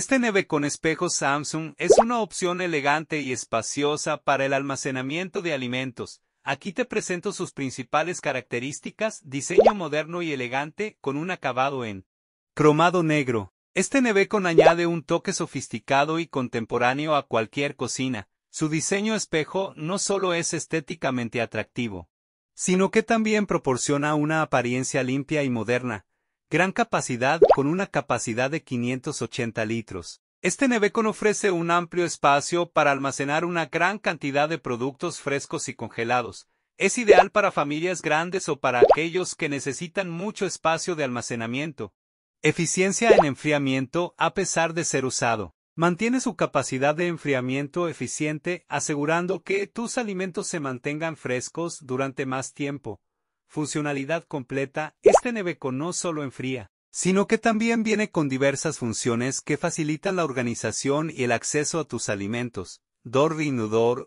Este neve con espejo Samsung es una opción elegante y espaciosa para el almacenamiento de alimentos. Aquí te presento sus principales características, diseño moderno y elegante con un acabado en cromado negro. Este con añade un toque sofisticado y contemporáneo a cualquier cocina. Su diseño espejo no solo es estéticamente atractivo, sino que también proporciona una apariencia limpia y moderna, Gran capacidad con una capacidad de 580 litros. Este nevecon ofrece un amplio espacio para almacenar una gran cantidad de productos frescos y congelados. Es ideal para familias grandes o para aquellos que necesitan mucho espacio de almacenamiento. Eficiencia en enfriamiento a pesar de ser usado. Mantiene su capacidad de enfriamiento eficiente asegurando que tus alimentos se mantengan frescos durante más tiempo. Funcionalidad completa, este neveco no solo enfría, sino que también viene con diversas funciones que facilitan la organización y el acceso a tus alimentos. Door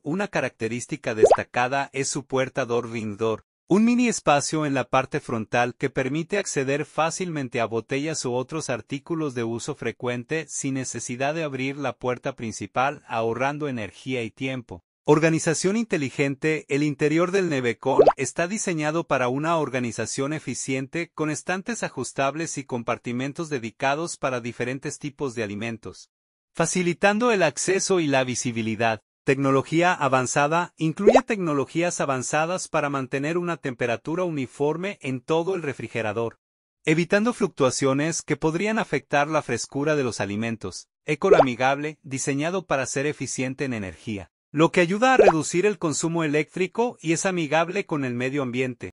una característica destacada es su puerta Door un mini espacio en la parte frontal que permite acceder fácilmente a botellas u otros artículos de uso frecuente sin necesidad de abrir la puerta principal ahorrando energía y tiempo. Organización inteligente El interior del Nevecon está diseñado para una organización eficiente con estantes ajustables y compartimentos dedicados para diferentes tipos de alimentos, facilitando el acceso y la visibilidad. Tecnología avanzada incluye tecnologías avanzadas para mantener una temperatura uniforme en todo el refrigerador, evitando fluctuaciones que podrían afectar la frescura de los alimentos. amigable, diseñado para ser eficiente en energía lo que ayuda a reducir el consumo eléctrico y es amigable con el medio ambiente.